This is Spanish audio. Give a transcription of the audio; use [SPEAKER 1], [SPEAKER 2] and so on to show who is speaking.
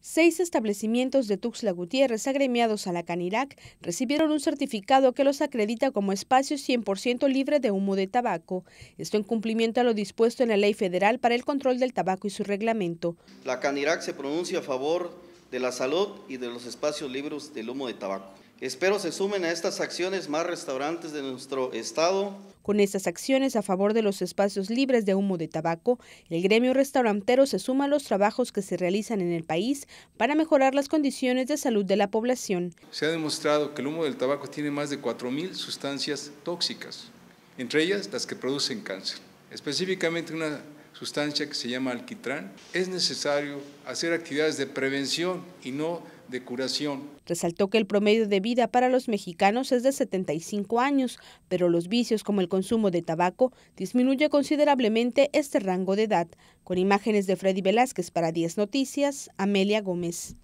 [SPEAKER 1] Seis establecimientos de Tuxtla Gutiérrez agremiados a la Canirac recibieron un certificado que los acredita como espacios 100% libre de humo de tabaco. Esto en cumplimiento a lo dispuesto en la Ley Federal para el Control del Tabaco y su reglamento.
[SPEAKER 2] La Canirac se pronuncia a favor de la salud y de los espacios libres del humo de tabaco. Espero se sumen a estas acciones más restaurantes de nuestro estado.
[SPEAKER 1] Con estas acciones a favor de los espacios libres de humo de tabaco, el gremio restaurantero se suma a los trabajos que se realizan en el país para mejorar las condiciones de salud de la población.
[SPEAKER 3] Se ha demostrado que el humo del tabaco tiene más de 4.000 sustancias tóxicas, entre ellas las que producen cáncer. Específicamente una sustancia que se llama alquitrán, es necesario hacer actividades de prevención y no de curación.
[SPEAKER 1] Resaltó que el promedio de vida para los mexicanos es de 75 años, pero los vicios como el consumo de tabaco disminuye considerablemente este rango de edad. Con imágenes de Freddy Velázquez para 10 Noticias, Amelia Gómez.